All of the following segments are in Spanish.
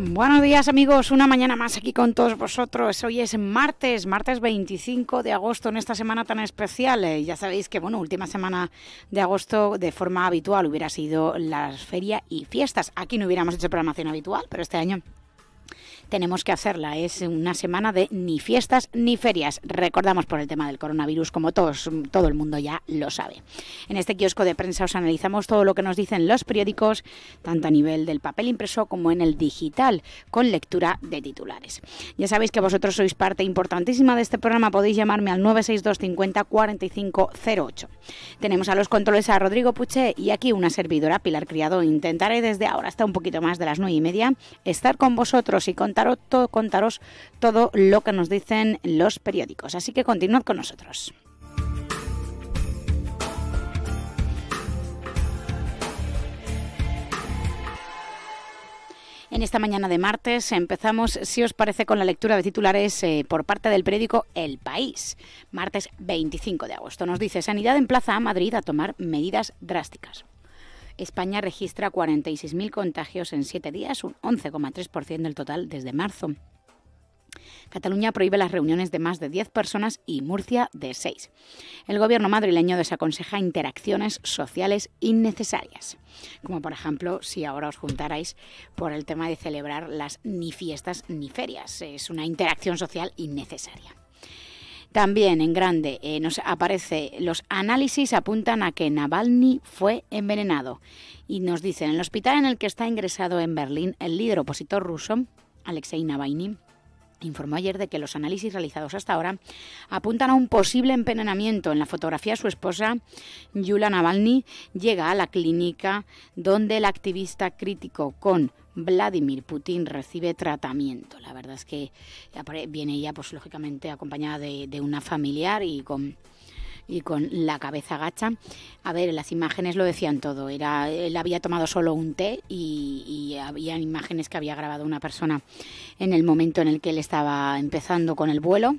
Buenos días amigos, una mañana más aquí con todos vosotros. Hoy es martes, martes 25 de agosto, en esta semana tan especial. Eh, ya sabéis que, bueno, última semana de agosto de forma habitual hubiera sido las ferias y fiestas. Aquí no hubiéramos hecho programación habitual, pero este año tenemos que hacerla. Es una semana de ni fiestas ni ferias. Recordamos por el tema del coronavirus, como todos, todo el mundo ya lo sabe. En este kiosco de prensa os analizamos todo lo que nos dicen los periódicos, tanto a nivel del papel impreso como en el digital, con lectura de titulares. Ya sabéis que vosotros sois parte importantísima de este programa. Podéis llamarme al 962 50 45 08. Tenemos a los controles a Rodrigo Puche y aquí una servidora, Pilar Criado. Intentaré desde ahora hasta un poquito más de las nueve y media estar con vosotros y contar contaros, todo, contaros todo lo que nos dicen los periódicos. Así que continuad con nosotros. En esta mañana de martes empezamos, si os parece, con la lectura de titulares eh, por parte del periódico El País. Martes 25 de agosto nos dice Sanidad Plaza a Madrid a tomar medidas drásticas. España registra 46.000 contagios en siete días, un 11,3% del total desde marzo. Cataluña prohíbe las reuniones de más de 10 personas y Murcia de 6. El gobierno madrileño desaconseja interacciones sociales innecesarias, como por ejemplo si ahora os juntarais por el tema de celebrar las ni fiestas ni ferias. Es una interacción social innecesaria. También en grande eh, nos aparece los análisis apuntan a que Navalny fue envenenado y nos dicen en el hospital en el que está ingresado en Berlín el líder opositor ruso Alexei Navalny informó ayer de que los análisis realizados hasta ahora apuntan a un posible envenenamiento. En la fotografía su esposa, Yula Navalny, llega a la clínica donde el activista crítico con Vladimir Putin recibe tratamiento. La verdad es que viene ella, pues lógicamente, acompañada de una familiar y con y con la cabeza gacha. A ver, las imágenes lo decían todo. Era, él había tomado solo un té y, había imágenes que había grabado una persona en el momento en el que él estaba empezando con el vuelo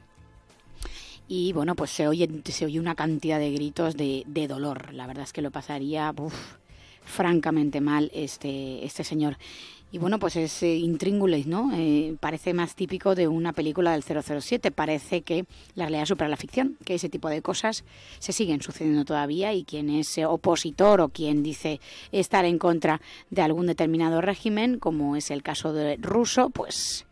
y bueno, pues se oye, se oye una cantidad de gritos de, de dolor. La verdad es que lo pasaría francamente mal este, este señor. Y bueno, pues es eh, intríngulis, ¿no? Eh, parece más típico de una película del 007. Parece que la realidad supera la ficción, que ese tipo de cosas se siguen sucediendo todavía y quien es eh, opositor o quien dice estar en contra de algún determinado régimen, como es el caso de ruso, pues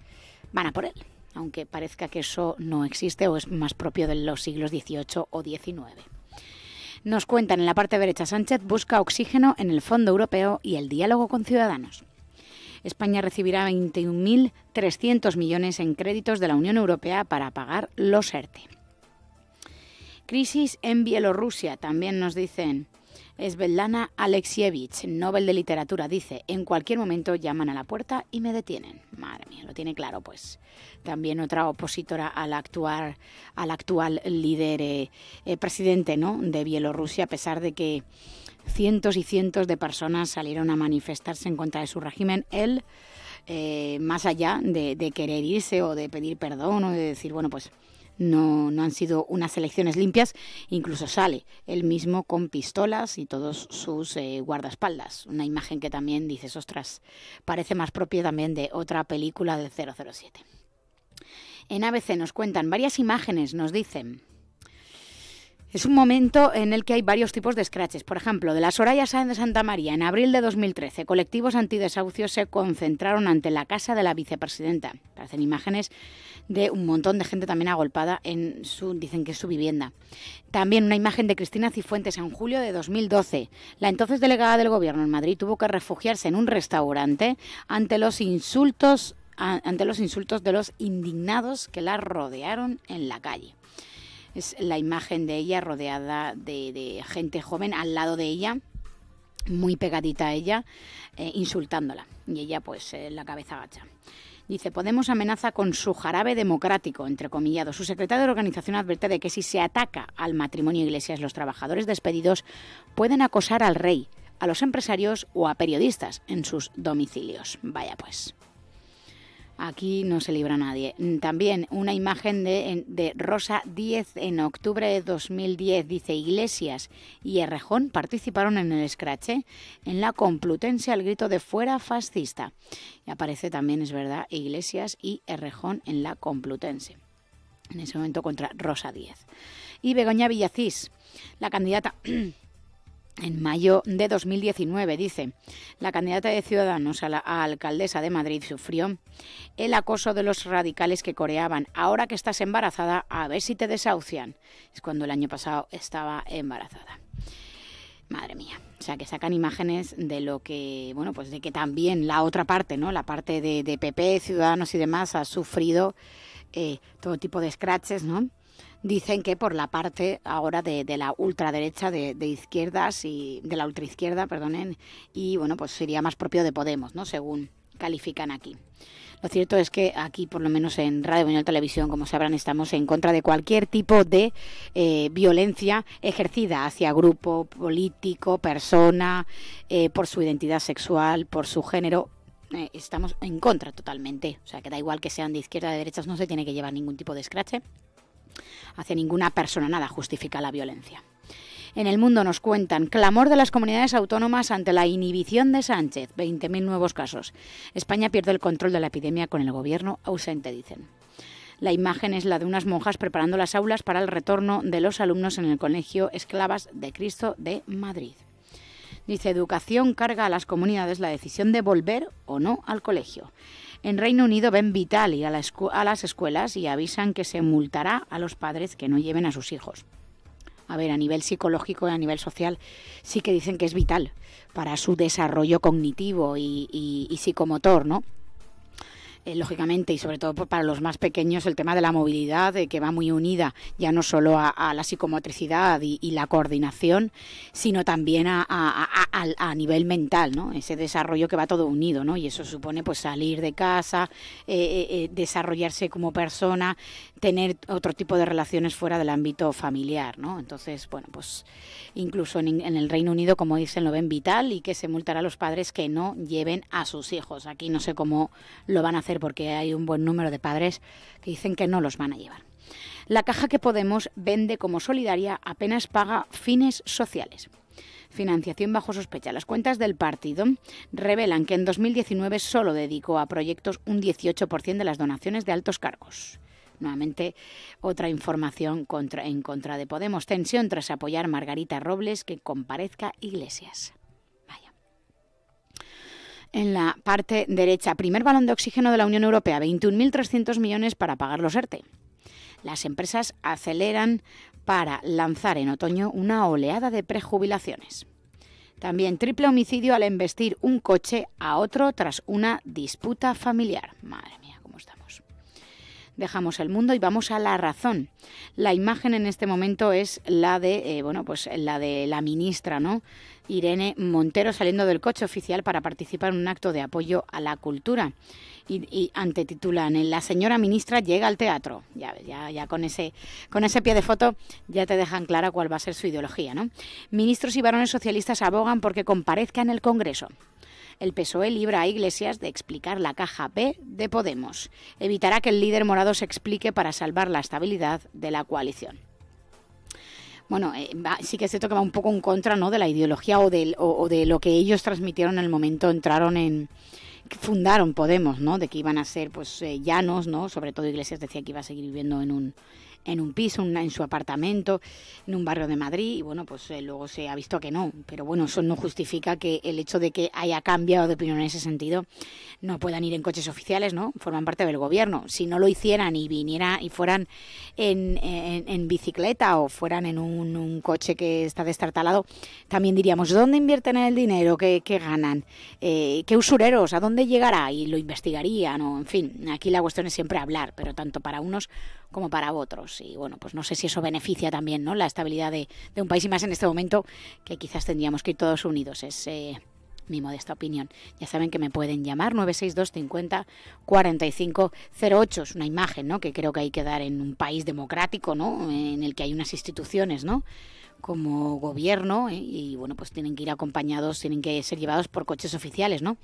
van a por él. Aunque parezca que eso no existe o es más propio de los siglos XVIII o XIX. Nos cuentan en la parte derecha, Sánchez busca oxígeno en el Fondo Europeo y el diálogo con ciudadanos. España recibirá 21.300 millones en créditos de la Unión Europea para pagar los ERTE. E. Crisis en Bielorrusia, también nos dicen. Svetlana Alexievich, Nobel de Literatura, dice, en cualquier momento llaman a la puerta y me detienen. Madre mía, lo tiene claro, pues. También otra opositora al, al actual líder eh, eh, presidente ¿no? de Bielorrusia, a pesar de que cientos y cientos de personas salieron a manifestarse en contra de su régimen. Él, eh, más allá de, querer irse o de pedir perdón o de decir, bueno, pues no, no han sido unas elecciones limpias, incluso sale él mismo con pistolas y todos sus eh, guardaespaldas. Una imagen que también dices, ostras, parece más propia también de otra película de 007. En ABC nos cuentan varias imágenes, nos dicen es un momento en el que hay varios tipos de escraches. Por ejemplo, de las Soraya Sáenz de Santa María, en abril de 2013, colectivos antidesahucios se concentraron ante la casa de la vicepresidenta. Parecen imágenes de un montón de gente también agolpada en su, dicen que es su vivienda. También una imagen de Cristina Cifuentes en julio de 2012. La entonces delegada del gobierno en Madrid tuvo que refugiarse en un restaurante ante los insultos ante los insultos de los indignados que la rodearon en la calle es la imagen de ella rodeada de, gente joven al lado de ella muy pegadita a ella, eh, insultándola. Y ella, pues, eh, la cabeza agacha. Dice, Podemos amenaza con su jarabe democrático, entre comillas Su secretario de organización advierte de que si se ataca al matrimonio Iglesias, los trabajadores despedidos pueden acosar al rey, a los empresarios o a periodistas en sus domicilios. Vaya pues. Aquí no se libra nadie. Mm, también una imagen de, de Rosa 10 en octubre de 2010. Dice Iglesias y Errejón participaron en el escrache en la Complutense al grito de fuera fascista. Y aparece también, es verdad, Iglesias y Errejón en la Complutense. En ese momento contra Rosa 10. Y Begoña Villacís, la candidata En mayo de 2019, dice, la candidata de Ciudadanos a la alcaldesa de Madrid sufrió el acoso de los radicales que coreaban, ahora que estás embarazada, a ver si te desahucian. Es cuando el año pasado estaba embarazada. Madre mía. O sea, que sacan imágenes de lo que, bueno, pues de que también la otra parte, ¿no? La parte de, PP, Ciudadanos y demás ha sufrido eh, todo tipo de scratches, ¿no? dicen que por la parte ahora de, la ultraderecha de, izquierdas y de la ultraizquierda, perdonen, y bueno, pues sería más propio de Podemos, ¿no? Según califican aquí. Lo cierto es que aquí, por lo menos en Radio Buñol Televisión, como sabrán, estamos en contra de cualquier tipo de eh, violencia ejercida hacia grupo político, persona, eh, por su identidad sexual, por su género. Eh, estamos en contra totalmente. O sea, que da igual que sean de izquierda, o de derechas, no se tiene que llevar ningún tipo de escrache Hace ninguna persona nada justifica la violencia. En el mundo nos cuentan clamor de las comunidades autónomas ante la inhibición de Sánchez, 20.000 nuevos casos. España pierde el control de la epidemia con el gobierno ausente, dicen. La imagen es la de unas monjas preparando las aulas para el retorno de los alumnos en el Colegio Esclavas de Cristo de Madrid. Dice, educación carga a las comunidades la decisión de volver o no al colegio. En Reino Unido ven vital ir a, a las escuelas y avisan que se multará a los padres que no lleven a sus hijos a ver, a nivel psicológico y a nivel social, sí que dicen que es vital para su desarrollo cognitivo y, y psicomotor, ¿no? Eh, lógicamente, y sobre todo para los más pequeños, el tema de la movilidad, que va muy unida ya no solo a, la psicomotricidad y, la coordinación, sino también a, nivel mental, ¿no? Ese desarrollo que va todo unido, ¿no? Y eso supone pues salir de casa, eh, eh, desarrollarse como persona, tener otro tipo de relaciones fuera del ámbito familiar, ¿no? Entonces, bueno, pues incluso en, en el Reino Unido, como dicen, lo ven vital y que se multará a los padres que no lleven a sus hijos. Aquí no sé cómo lo van a hacer porque hay un buen número de padres que dicen que no los van a llevar. La caja que Podemos vende como solidaria apenas paga fines sociales financiación bajo sospecha. Las cuentas del partido revelan que en 2019 solo dedicó a proyectos un 18% de las donaciones de altos cargos. Nuevamente, otra información en contra de Podemos. Tensión tras apoyar Margarita Robles que comparezca Iglesias en la parte derecha. Primer balón de oxígeno de la Unión Europea, 21.300 millones para pagar los ERTE. E. Las empresas aceleran para lanzar en otoño una oleada de prejubilaciones. También triple homicidio al embestir un coche a otro tras una disputa familiar. Madre mía, cómo estamos. Dejamos el mundo y vamos a la razón. La imagen en este momento es la de, eh, bueno, pues la de la ministra, ¿no? Irene Montero saliendo del coche oficial para participar en un acto de apoyo a la cultura. Y, y antetitulan, la señora ministra llega al teatro. Ya, ya, ya con, ese, con ese pie de foto ya te dejan clara cuál va a ser su ideología. ¿no? Ministros y varones socialistas abogan porque comparezca en el Congreso. El PSOE libra a Iglesias de explicar la caja B de Podemos. Evitará que el líder morado se explique para salvar la estabilidad de la coalición bueno, eh, sí que se un poco en contra ¿no? de la ideología o, del, de lo que ellos transmitieron en el momento, entraron en, fundaron Podemos, ¿no? De que iban a ser pues eh, llanos, ¿no? Sobre todo Iglesias decía que iba a seguir viviendo en un en un piso, en su apartamento, en un barrio de Madrid, y bueno, pues eh, luego se ha visto que no. Pero bueno, eso no justifica que el hecho de que haya cambiado de opinión en ese sentido no puedan ir en coches oficiales, ¿no? Forman parte del gobierno. Si no lo hicieran y viniera y fueran en, bicicleta o fueran en un, coche que está destartalado, también diríamos, ¿dónde invierten el dinero? ¿Qué, ganan? Eh, ¿Qué usureros? ¿A dónde llegará? Y lo investigarían, no en fin, aquí la cuestión es siempre hablar, pero tanto para unos como para otros. Y bueno, pues no sé si eso beneficia también ¿no? la estabilidad de, de un país y más en este momento que quizás tendríamos que ir todos unidos. Es eh, mi modesta opinión. Ya saben que me pueden llamar 962 50 Es una imagen ¿no? que creo que hay que dar en un país democrático ¿no? en el que hay unas instituciones ¿no? como gobierno ¿eh? y bueno, pues tienen que ir acompañados, tienen que ser llevados por coches oficiales, ¿no?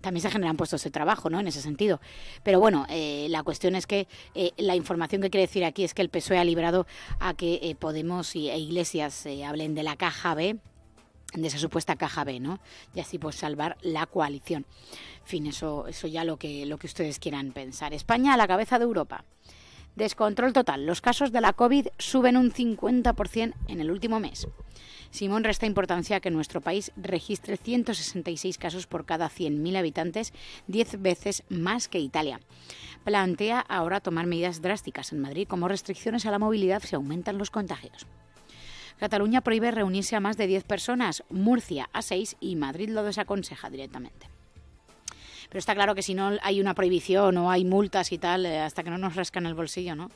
también se generan puestos de trabajo, ¿no? En ese sentido. Pero bueno, eh, la cuestión es que eh, la información que quiere decir aquí es que el PSOE ha librado a que eh, Podemos y, e Iglesias hablen de la caja B, de esa supuesta caja B, ¿no? Y así pues salvar la coalición. En fin, eso, eso ya lo que, lo que ustedes quieran pensar. España a la cabeza de Europa. Descontrol total. Los casos de la COVID suben un 50% en el último mes. Simón resta importancia a que nuestro país registre 166 casos por cada 100.000 habitantes, 10 veces más que Italia. Plantea ahora tomar medidas drásticas en Madrid, como restricciones a la movilidad si aumentan los contagios. Cataluña prohíbe reunirse a más de 10 personas, Murcia a 6 y Madrid lo desaconseja directamente. Pero está claro que si no hay una prohibición o hay multas y tal, eh, hasta que no nos rascan el bolsillo, ¿no?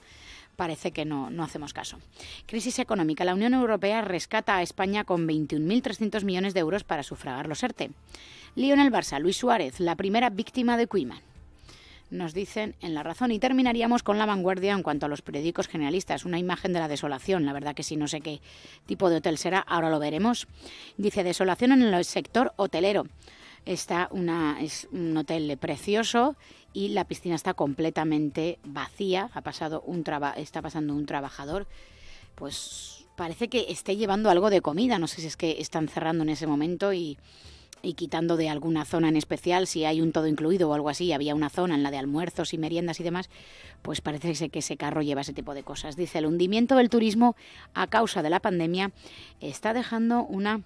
parece que no, hacemos caso. Crisis económica. La Unión Europea rescata a España con 21.300 millones de euros para sufragar los ERTE. E. Lionel Barça. Luis Suárez, la primera víctima de Cuiman nos dicen en La Razón. Y terminaríamos con La Vanguardia en cuanto a los periódicos generalistas. Una imagen de la desolación. La verdad que si no sé qué tipo de hotel será. Ahora lo veremos. Dice desolación en el sector hotelero está una, es un hotel precioso y la piscina está completamente vacía. Ha pasado un está pasando un trabajador, pues parece que esté llevando algo de comida. No sé si es que están cerrando en ese momento y, y quitando de alguna zona en especial, si hay un todo incluido o algo así, había una zona en la de almuerzos y meriendas y demás, pues parece que ese carro lleva ese tipo de cosas. Dice, el hundimiento del turismo a causa de la pandemia está dejando una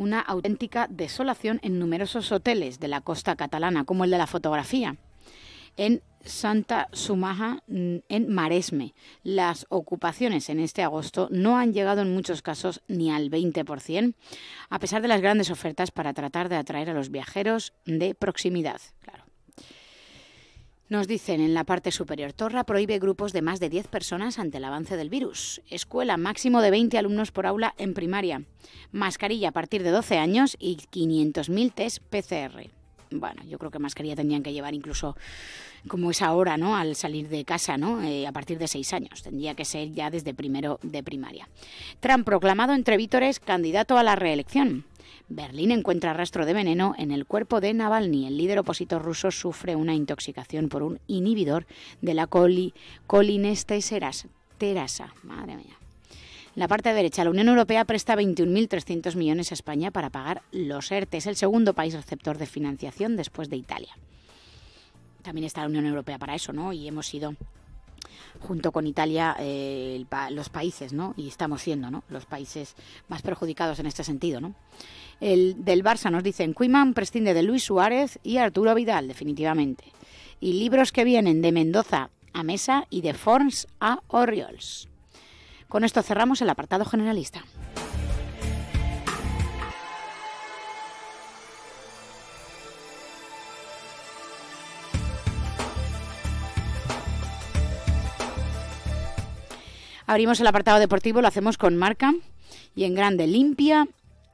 una auténtica desolación en numerosos hoteles de la costa catalana, como el de la fotografía. En Santa Sumaja, mm, en Maresme, las ocupaciones en este agosto no han llegado en muchos casos ni al 20%, a pesar de las grandes ofertas para tratar de atraer a los viajeros de proximidad. Nos dicen en la parte superior, Torra prohíbe grupos de más de 10 personas ante el avance del virus. Escuela, máximo de 20 alumnos por aula en primaria. Mascarilla a partir de 12 años y 500.000 test PCR. Bueno, yo creo que mascarilla tendrían que llevar incluso como es ahora, ¿no? Al salir de casa, ¿no? Eh, a partir de 6 años. Tendría que ser ya desde primero de primaria. Trump proclamado entre vítores candidato a la reelección. Berlín encuentra rastro de veneno en el cuerpo de Navalny. El líder opositor ruso sufre una intoxicación por un inhibidor de la colinesterasa. Madre mía. La parte derecha, la Unión Europea presta 21.300 millones a España para pagar los ERTE. Es el segundo país receptor de financiación después de Italia. También está la Unión Europea para eso, ¿no? Y hemos sido junto con Italia eh, los países, ¿no? Y estamos siendo, ¿no? Los países más perjudicados en este sentido, ¿no? El del Barça nos dicen, Cuiman prescinde de Luis Suárez y Arturo Vidal, definitivamente. Y libros que vienen de Mendoza a Mesa y de Forns a Orioles. Con esto cerramos el apartado generalista. Abrimos el apartado deportivo, lo hacemos con marca y en grande limpia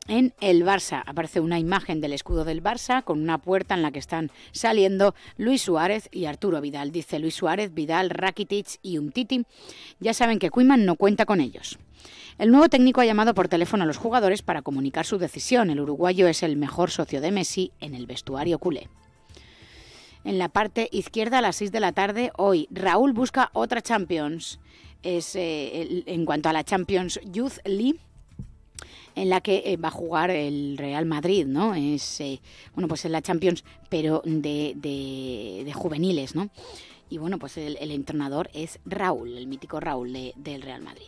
en el Barça. Aparece una imagen del escudo del Barça con una puerta en la que están saliendo Luis Suárez y Arturo Vidal. Dice Luis Suárez, Vidal, Rakitic y Umtiti. Ya saben que Cuiman no cuenta con ellos. El nuevo técnico ha llamado por teléfono a los jugadores para comunicar su decisión. El uruguayo es el mejor socio de Messi en el vestuario culé. En la parte izquierda a las 6 de la tarde hoy, Raúl busca otra Champions. Es, eh, en cuanto a la Champions Youth League, en la que eh, va a jugar el Real Madrid, ¿no? Es, eh, bueno, pues en la Champions, pero de, de, juveniles, ¿no? Y bueno, pues el, entrenador es Raúl, el mítico Raúl del Real Madrid.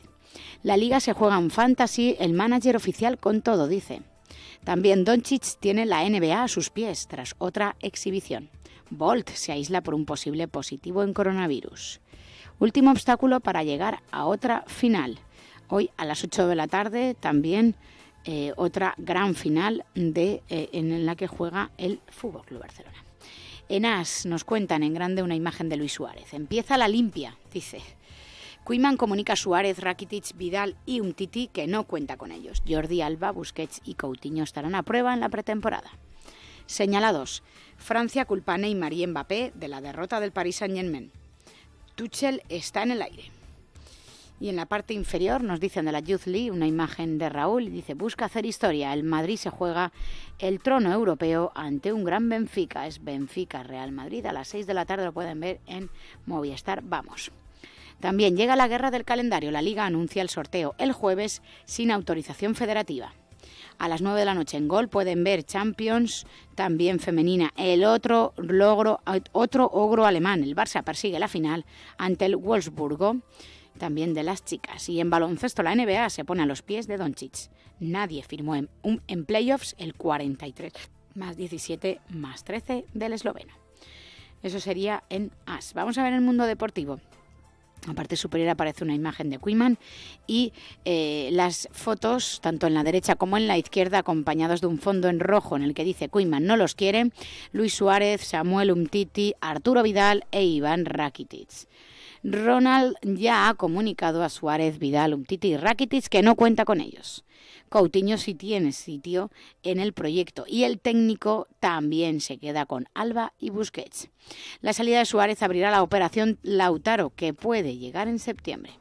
La liga se juega en Fantasy, el manager oficial con todo, dice. También Doncic tiene la NBA a sus pies tras otra exhibición. Bolt se aísla por un posible positivo en coronavirus. Último obstáculo para llegar a otra final. Hoy a las 8 de la tarde también eh, otra gran final de, eh, en la que juega el Fútbol Club Barcelona. En AS nos cuentan en grande una imagen de Luis Suárez. Empieza la limpia, dice. Cuimán comunica Suárez, Rakitic, Vidal y un Umtiti que no cuenta con ellos. Jordi Alba, Busquets y Coutinho estarán a prueba en la pretemporada. Señalados, Francia culpa a Neymar y Mbappé de la derrota del Paris Saint-Germain. Tuchel está en el aire. Y en la parte inferior nos dicen de la Youth League una imagen de Raúl. Dice, busca hacer historia. El Madrid se juega el trono europeo ante un gran Benfica. Es Benfica Real Madrid. A las 6 de la tarde lo pueden ver en Movistar. Vamos. También llega la guerra del calendario. La liga anuncia el sorteo el jueves sin autorización federativa. A las 9 de la noche en Gol pueden ver Champions, también femenina. El otro logro, otro ogro alemán, el Barça persigue la final ante el Wolfsburgo también de las chicas. Y en baloncesto la NBA se pone a los pies de Doncic. Nadie firmó en, playoffs el 43 más 17 más 13 del esloveno. Eso sería en AS. Vamos a ver el mundo deportivo. En parte superior aparece una imagen de Quiman y eh, las fotos, tanto en la derecha como en la izquierda, acompañados de un fondo en rojo en el que dice cuiman no los quiere, Luis Suárez, Samuel Umtiti, Arturo Vidal e Iván Rakitic. Ronald ya ha comunicado a Suárez, Vidal, Umtiti y Rakitic que no cuenta con ellos. Coutinho sí tiene sitio en el proyecto y el técnico también se queda con Alba y Busquets. La salida de Suárez abrirá la operación Lautaro, que puede llegar en septiembre.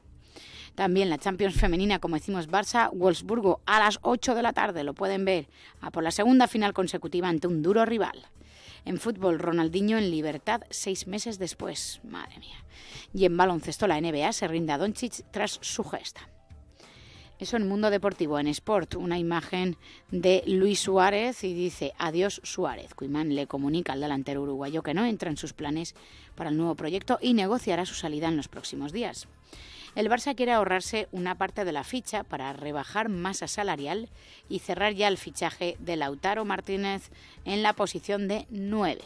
También la Champions femenina, como decimos, Barça, Wolfsburgo, a las 8 de la tarde, lo pueden ver, a por la segunda final consecutiva ante un duro rival. En fútbol, Ronaldinho en libertad seis meses después. Madre mía. Y en baloncesto, la NBA se rinde a Doncic tras su gesta. Eso en Mundo Deportivo, en Sport, una imagen de Luis Suárez y dice adiós Suárez. Cuimán le comunica al delantero uruguayo que no entra en sus planes para el nuevo proyecto y negociará su salida en los próximos días. El Barça quiere ahorrarse una parte de la ficha para rebajar masa salarial y cerrar ya el fichaje de Lautaro Martínez en la posición de 9.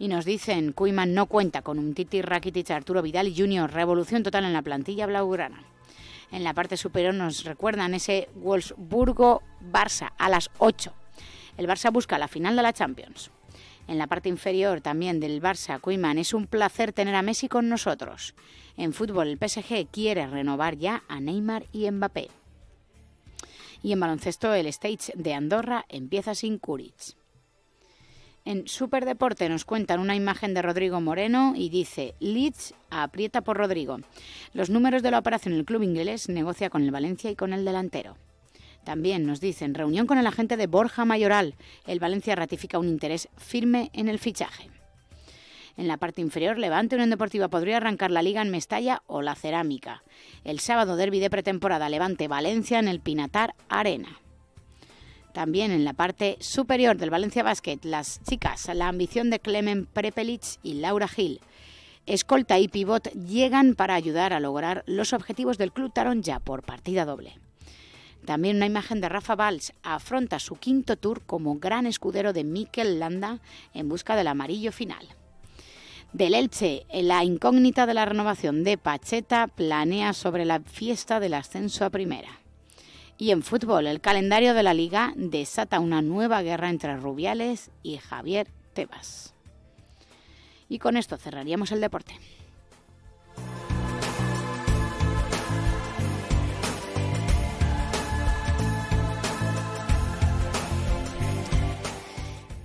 Y nos dicen, Cuyman no cuenta con un Titi Rakitic, Arturo Vidal Junior, revolución total en la plantilla blaugrana. En la parte superior nos recuerdan ese Wolfsburgo-Barça a las 8. El Barça busca la final de la Champions en la parte inferior también del Barça Cuiman. Es un placer tener a Messi con nosotros. En fútbol, el PSG quiere renovar ya a Neymar y Mbappé. Y en baloncesto, el stage de Andorra empieza sin Kuric. En Superdeporte nos cuentan una imagen de Rodrigo Moreno y dice: Leeds aprieta por Rodrigo. Los números de la operación el club inglés negocia con el Valencia y con el delantero. También nos dicen, reunión con el agente de Borja Mayoral. El Valencia ratifica un interés firme en el fichaje. En la parte inferior, Levante Unión Deportiva podría arrancar la liga en Mestalla o la Cerámica. El sábado derbi de pretemporada Levante Valencia en el Pinatar Arena. También en la parte superior del Valencia Basket, las chicas, la ambición de Clemen Prepelic y Laura Gil. Escolta y pivot llegan para ayudar a lograr los objetivos del club Taron ya por partida doble. También una imagen de Rafa Valls afronta su quinto tour como gran escudero de Mikel Landa en busca del amarillo final. Del Elche, la incógnita de la renovación de Pacheta planea sobre la fiesta del ascenso a primera. Y en fútbol, el calendario de la liga desata una nueva guerra entre Rubiales y Javier Tebas. Y con esto cerraríamos el deporte.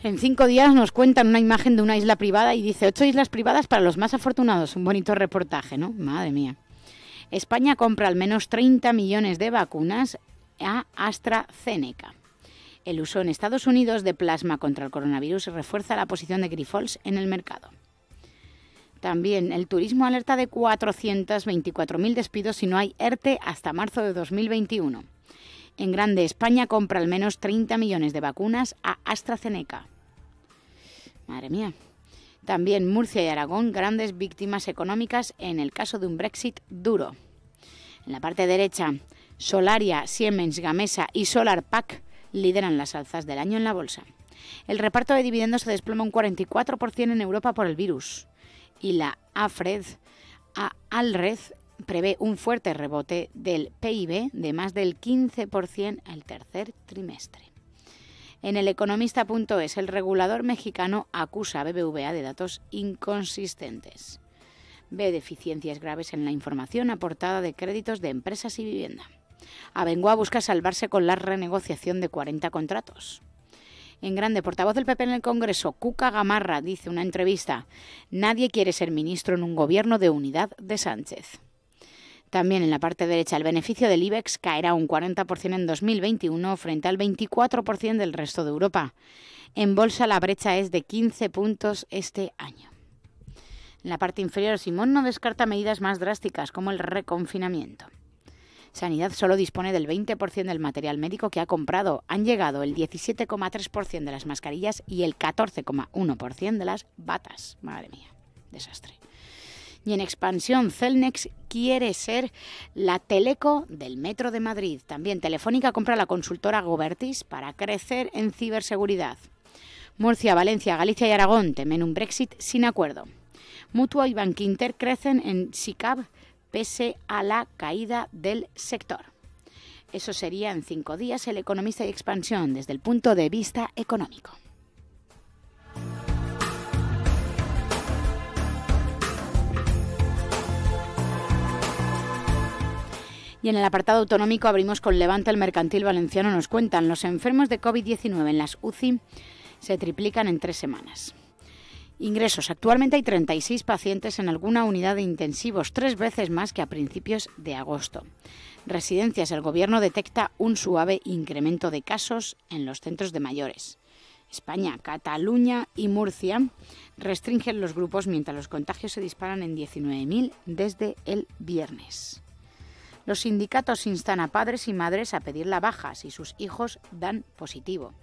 En cinco días nos cuentan una imagen de una isla privada y dice ocho islas privadas para los más afortunados. Un bonito reportaje, ¿no? Madre mía. España compra al menos 30 millones de vacunas a AstraZeneca. El uso en Estados Unidos de plasma contra el coronavirus refuerza la posición de Grifols en el mercado. También el turismo alerta de 424.000 despidos si no hay ERTE hasta marzo de 2021. En Grande España compra al menos 30 millones de vacunas a AstraZeneca. Madre mía. También Murcia y Aragón, grandes víctimas económicas en el caso de un Brexit duro. En la parte derecha, Solaria, Siemens, Gamesa y SolarPack lideran las alzas del año en la bolsa. El reparto de dividendos se desploma un 44% en Europa por el virus y la AFRED a Alred prevé un fuerte rebote del PIB de más del 15% al tercer trimestre. En el economista.es, el regulador mexicano acusa a BBVA de datos inconsistentes. Ve deficiencias graves en la información aportada de créditos de empresas y vivienda. Abengoa busca salvarse con la renegociación de 40 contratos. En grande, portavoz del PP en el Congreso, Cuca Gamarra, dice una entrevista, nadie quiere ser ministro en un gobierno de unidad de Sánchez. También en la parte derecha, el beneficio del IBEX caerá un 40% en 2021 frente al 24% del resto de Europa. En bolsa la brecha es de 15 puntos este año. En la parte inferior, Simón no descarta medidas más drásticas como el reconfinamiento. Sanidad solo dispone del 20% del material médico que ha comprado. Han llegado el 17,3% de las mascarillas y el 14,1% de las batas. Madre mía, desastre. Y en expansión, Celnex quiere ser la Teleco del Metro de Madrid. También Telefónica compra la consultora Gobertis para crecer en ciberseguridad. Murcia, Valencia, Galicia y Aragón temen un Brexit sin acuerdo. Mutua y Bankinter crecen en SICAB pese a la caída del sector. Eso sería en cinco días el Economista y Expansión desde el punto de vista económico. Y en el apartado autonómico abrimos con Levante el Mercantil Valenciano. Nos cuentan los enfermos de COVID-19 en las UCI se triplican en tres semanas. Ingresos. Actualmente hay 36 pacientes en alguna unidad de intensivos, tres veces más que a principios de agosto. Residencias. El Gobierno detecta un suave incremento de casos en los centros de mayores. España, Cataluña y Murcia restringen los grupos mientras los contagios se disparan en 19.000 desde el viernes. Los sindicatos instan a padres y madres a pedir la baja si sus hijos dan positivo.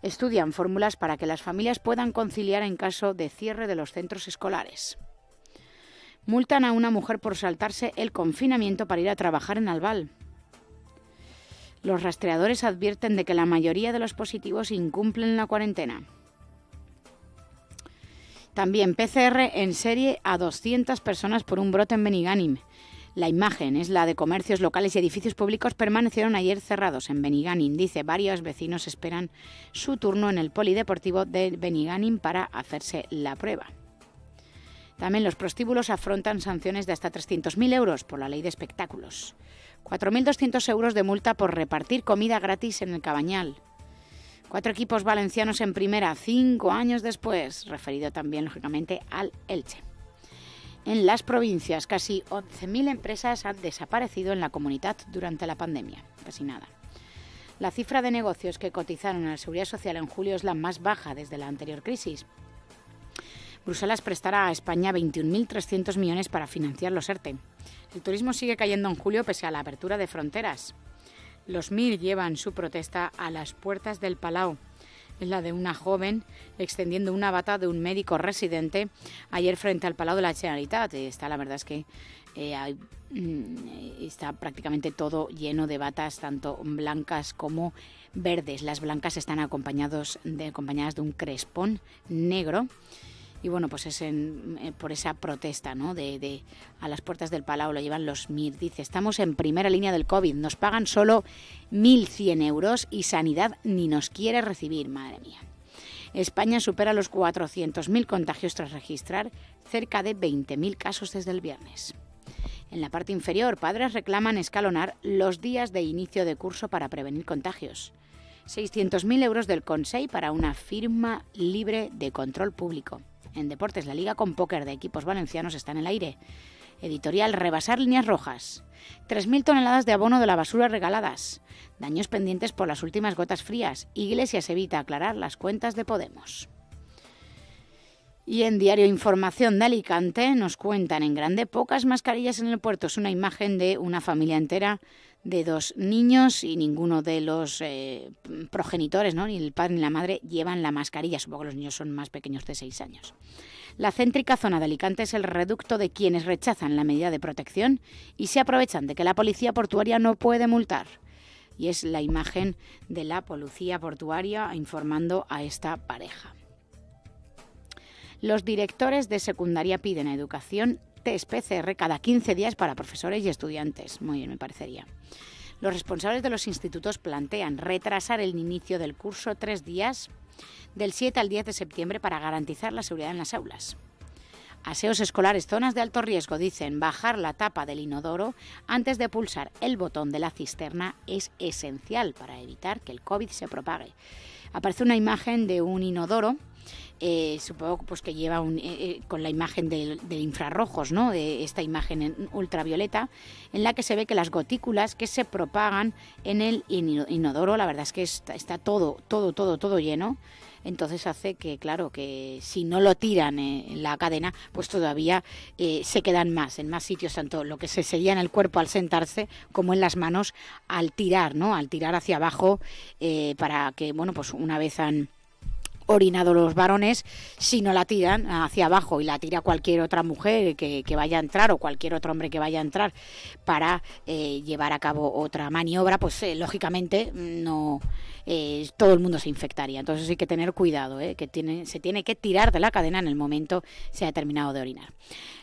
Estudian fórmulas para que las familias puedan conciliar en caso de cierre de los centros escolares. Multan a una mujer por saltarse el confinamiento para ir a trabajar en Albal. Los rastreadores advierten de que la mayoría de los positivos incumplen la cuarentena. También PCR en serie a 200 personas por un brote en Benigánim. La imagen es la de comercios locales y edificios públicos permanecieron ayer cerrados en Beniganin. Dice, varios vecinos esperan su turno en el polideportivo de Beniganin para hacerse la prueba. También los prostíbulos afrontan sanciones de hasta 300.000 euros por la ley de espectáculos. 4.200 euros de multa por repartir comida gratis en el Cabañal. Cuatro equipos valencianos en primera, cinco años después, referido también, lógicamente, al Elche en las provincias. Casi 11.000 empresas han desaparecido en la comunidad durante la pandemia. Casi nada. La cifra de negocios que cotizaron a la Seguridad Social en julio es la más baja desde la anterior crisis. Bruselas prestará a España 21.300 millones para financiar los ERTE. E. El turismo sigue cayendo en julio pese a la apertura de fronteras. Los MIR llevan su protesta a las puertas del Palau es la de una joven extendiendo una bata de un médico residente ayer frente al palado de la Generalitat. Está, la verdad es que eh, mm, está prácticamente todo lleno de batas, tanto blancas como verdes. Las blancas están acompañados de, acompañadas de un crespón negro y bueno, pues es eh, por esa protesta, ¿no? De, a las puertas del Palau lo llevan los MIR. Dice, estamos en primera línea del COVID, nos pagan solo 1.100 euros y Sanidad ni nos quiere recibir, madre mía. España supera los 400.000 contagios tras registrar cerca de 20.000 casos desde el viernes. En la parte inferior, padres reclaman escalonar los días de inicio de curso para prevenir contagios. 600.000 euros del Consejo para una firma libre de control público. En deportes, la liga con póker de equipos valencianos está en el aire. Editorial Rebasar líneas rojas. 3.000 toneladas de abono de la basura regaladas. Daños pendientes por las últimas gotas frías. Iglesias evita aclarar las cuentas de Podemos. Y en Diario Información de Alicante nos cuentan en grande pocas mascarillas en el puerto. Es una imagen de una familia entera de dos niños y ninguno de los eh, progenitores, ni el padre ni la madre, llevan la mascarilla. Supongo que los niños son más pequeños de seis años. La céntrica zona de Alicante es el reducto de quienes rechazan la medida de protección y se aprovechan de que la policía portuaria no puede multar. Y es la imagen de la policía portuaria informando a esta pareja. Los directores de secundaria piden educación TSPCR cada 15 días para profesores y estudiantes. Muy bien, me parecería. Los responsables de los institutos plantean retrasar el inicio del curso tres días, del 7 al 10 de septiembre, para garantizar la seguridad en las aulas. Aseos escolares, zonas de alto riesgo, dicen bajar la tapa del inodoro antes de pulsar el botón de la cisterna es esencial para evitar que el COVID se propague. Aparece una imagen de un inodoro eh, supongo pues que lleva un, eh, eh, con la imagen de, infrarrojos, ¿no? de esta imagen en ultravioleta, en la que se ve que las gotículas que se propagan en el inodoro, la verdad es que está, todo, todo, todo, todo lleno. Entonces hace que, claro, que si no lo tiran en la cadena, pues todavía se quedan más, en más sitios, tanto lo que se sería en el cuerpo al sentarse como en las manos al tirar, ¿no? Al tirar hacia abajo para que, bueno, pues una vez han orinado los varones si no la tiran hacia abajo y la tira cualquier otra mujer que, vaya a entrar o cualquier otro hombre que vaya a entrar para eh, llevar a cabo otra maniobra, pues eh, lógicamente no eh, todo el mundo se infectaría. Entonces hay que tener cuidado, que tiene, se tiene que tirar de la cadena en el momento se ha terminado de orinar.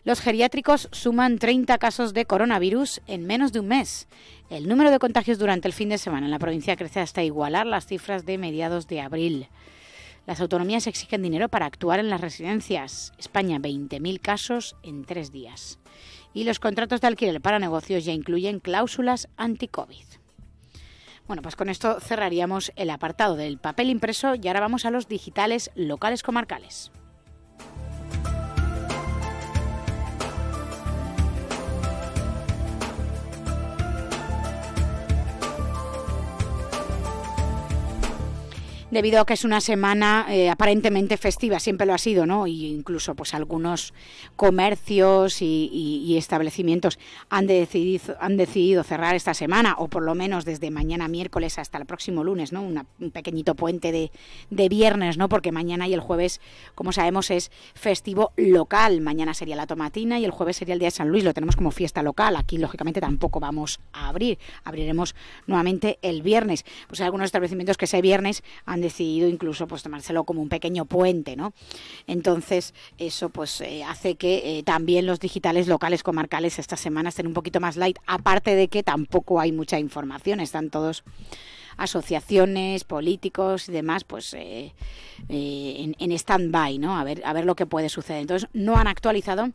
Los geriátricos suman 30 casos de coronavirus en menos de un mes. El número de contagios durante el fin de semana en la provincia crece hasta igualar las cifras de mediados de abril. Las autonomías exigen dinero para actuar en las residencias. España, 20.000 casos en tres días. Y los contratos de alquiler para negocios ya incluyen cláusulas anti-COVID. Bueno, pues con esto cerraríamos el apartado del papel impreso y ahora vamos a los digitales locales comarcales. debido a que es una semana eh, aparentemente festiva, siempre lo ha sido, ¿no? Y incluso pues algunos comercios y, establecimientos han decidido, han decidido cerrar esta semana, o por lo menos desde mañana miércoles hasta el próximo lunes, ¿no? un pequeñito puente de, de viernes, ¿no? Porque mañana y el jueves, como sabemos, es festivo local. Mañana sería la tomatina y el jueves sería el día de San Luis, lo tenemos como fiesta local. Aquí, lógicamente, tampoco vamos a abrir. Abriremos nuevamente el viernes. Pues hay algunos establecimientos que ese viernes han decidido incluso pues tomárselo como un pequeño puente, ¿no? Entonces, eso pues eh, hace que eh, también los digitales locales comarcales esta semanas estén un poquito más light, aparte de que tampoco hay mucha información, están todos asociaciones, políticos y demás, pues eh, eh, en, stand-by, ¿no? A ver, a ver lo que puede suceder. Entonces, no han actualizado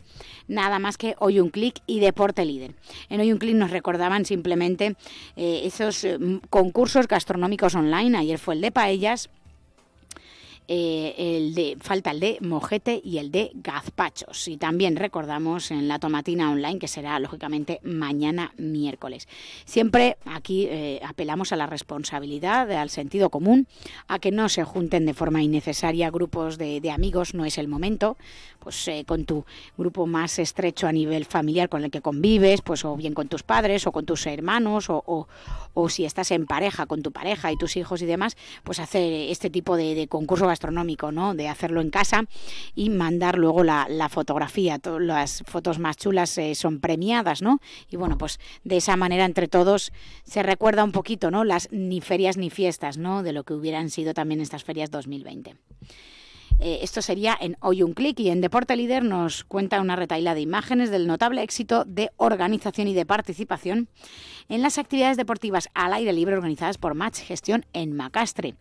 nada más que Hoy Un Click y Deporte Líder. En Hoy Un Click nos recordaban simplemente eh, esos concursos gastronómicos online. Ayer fue el de paellas eh, el de, falta el de mojete y el de gazpachos. Y también recordamos en la tomatina online, que será lógicamente mañana miércoles. Siempre aquí eh, apelamos a la responsabilidad, al sentido común, a que no se junten de forma innecesaria grupos de, amigos, no es el momento. Pues eh, con tu grupo más estrecho a nivel familiar con el que convives, pues o bien con tus padres o con tus hermanos o, o si estás en pareja con tu pareja y tus hijos y demás, pues hacer este tipo de, concurso gastronómico, ¿no? De hacerlo en casa y mandar luego la, fotografía. las fotos más chulas eh, son premiadas, ¿no? Y bueno, pues de esa manera entre todos se recuerda un poquito, ¿no? Las ni ferias ni fiestas, ¿no? De lo que hubieran sido también estas ferias 2020. Eh, esto sería en Hoy un clic y en Deporte Líder nos cuenta una retaila de imágenes del notable éxito de organización y de participación en las actividades deportivas al aire libre organizadas por Match Gestión en Macastre.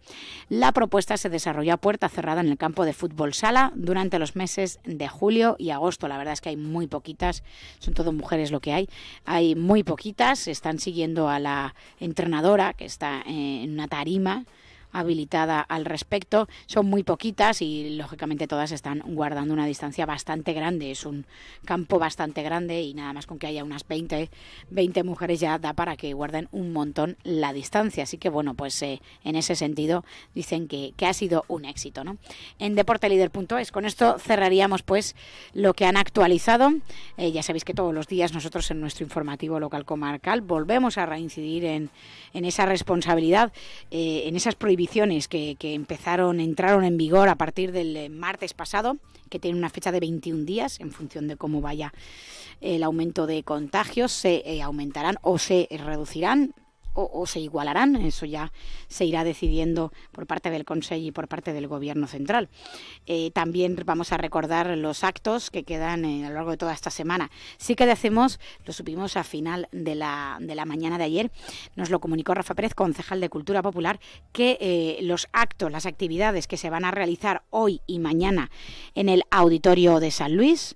La propuesta se desarrolló a puerta cerrada en el campo de fútbol sala durante los meses de julio y agosto. La verdad es que hay muy poquitas, son todo mujeres lo que hay. Hay muy poquitas, están siguiendo a la entrenadora que está eh, en una tarima habilitada al respecto. Son muy poquitas y lógicamente todas están guardando una distancia bastante grande. Es un campo bastante grande y nada más con que haya unas 20, 20 mujeres ya da para que guarden un montón la distancia. Así que bueno, pues eh, en ese sentido dicen que, ha sido un éxito. ¿no? En deportelider.es con esto cerraríamos pues lo que han actualizado. Eh, ya sabéis que todos los días nosotros en nuestro informativo local comarcal volvemos a reincidir en, esa responsabilidad, eh, en esas prohibiciones que, que, empezaron, entraron en vigor a partir del eh, martes pasado, que tiene una fecha de 21 días, en función de cómo vaya el aumento de contagios, se eh, aumentarán o se reducirán o, se igualarán, eso ya se irá decidiendo por parte del Consejo y por parte del Gobierno central. Eh, también vamos a recordar los actos que quedan eh, a lo largo de toda esta semana. Sí que decimos, lo supimos a final de la, de la mañana de ayer, nos lo comunicó Rafa Pérez, concejal de Cultura Popular, que eh, los actos, las actividades que se van a realizar hoy y mañana en el Auditorio de San Luis,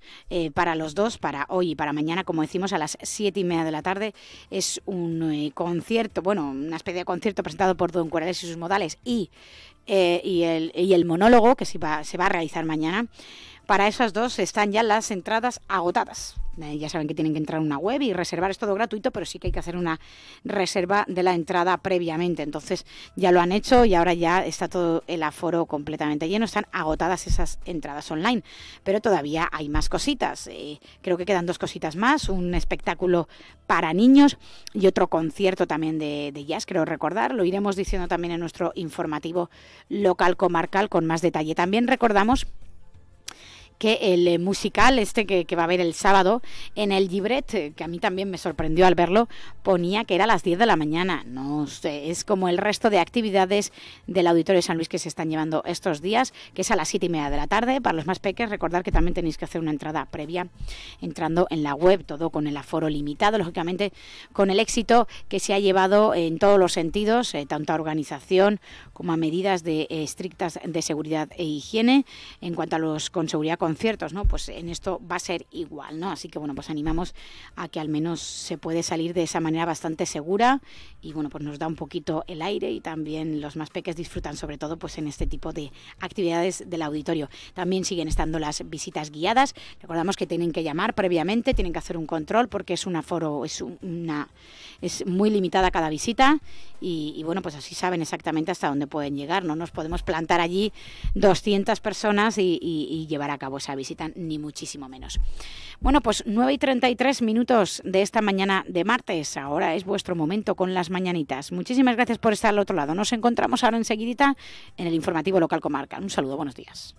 para los dos, para hoy y para mañana, como decimos, a las siete y media de la tarde, es un concierto bueno, una especie de concierto presentado por Don Corales y sus modales eh, y, el, monólogo que se va a realizar mañana. Para esas dos están ya las entradas agotadas. Eh, ya saben que tienen que entrar en una web y reservar, es todo gratuito, pero sí que hay que hacer una reserva de la entrada previamente. Entonces ya lo han hecho y ahora ya está todo el aforo completamente lleno. Están agotadas esas entradas online, pero todavía hay más cositas. Eh, creo que quedan dos cositas más, un espectáculo para niños y otro concierto también de, de jazz, creo recordar. Lo iremos diciendo también en nuestro informativo local comarcal con más detalle. También recordamos que el eh, musical este que, va a haber el sábado en el Gibret, eh, que a mí también me sorprendió al verlo, ponía que era a las 10 de la mañana. No sé, es como el resto de actividades del Auditorio de San Luis que se están llevando estos días, que es a las 7 y media de la tarde. Para los más pequeños, recordar que también tenéis que hacer una entrada previa entrando en la web, todo con el aforo limitado, lógicamente con el éxito que se ha llevado en todos los sentidos, eh, tanto a organización como a medidas de, estrictas de seguridad e higiene. En cuanto a los con seguridad ciertos, ¿no? Pues en esto va a ser igual, ¿no? Así que bueno, pues animamos a que al menos se puede salir de esa manera bastante segura y bueno, pues nos da un poquito el aire y también los más peques disfrutan sobre todo pues en este tipo de actividades del auditorio. También siguen estando las visitas guiadas. Recordamos que tienen que llamar previamente, tienen que hacer un control porque es un aforo, es una es muy limitada cada visita y, bueno, pues así saben exactamente hasta dónde pueden llegar. No nos podemos plantar allí 200 personas y llevar a cabo pues a visitan ni muchísimo menos. Bueno, pues 9 y 33 minutos de esta mañana de martes. Ahora es vuestro momento con las mañanitas. Muchísimas gracias por estar al otro lado. Nos encontramos ahora enseguidita en el informativo local comarca. Un saludo, buenos días.